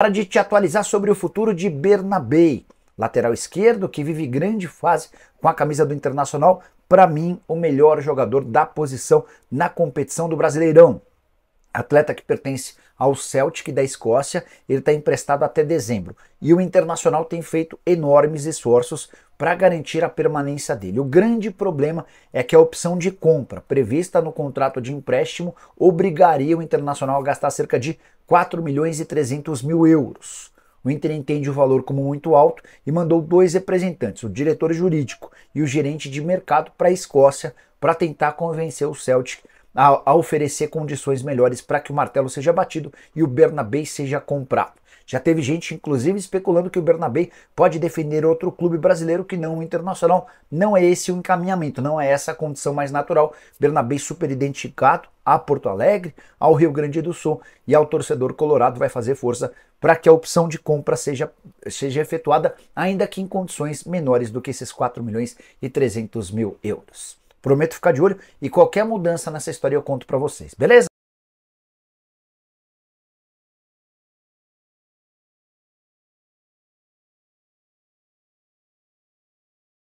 para de te atualizar sobre o futuro de Bernabei, lateral esquerdo que vive grande fase com a camisa do Internacional, para mim o melhor jogador da posição na competição do Brasileirão. Atleta que pertence ao Celtic da Escócia, ele está emprestado até dezembro. E o Internacional tem feito enormes esforços para garantir a permanência dele. O grande problema é que a opção de compra prevista no contrato de empréstimo obrigaria o Internacional a gastar cerca de 4 milhões e 300 mil euros. O Inter entende o valor como muito alto e mandou dois representantes, o diretor jurídico e o gerente de mercado, para a Escócia para tentar convencer o Celtic a, a oferecer condições melhores para que o martelo seja batido e o Bernabé seja comprado. Já teve gente, inclusive, especulando que o Bernabé pode defender outro clube brasileiro que não o Internacional. Não é esse o encaminhamento, não é essa a condição mais natural. Bernabé super identificado a Porto Alegre, ao Rio Grande do Sul e ao torcedor colorado vai fazer força para que a opção de compra seja, seja efetuada, ainda que em condições menores do que esses 4 milhões e 300 mil euros. Prometo ficar de olho e qualquer mudança nessa história eu conto para vocês, beleza?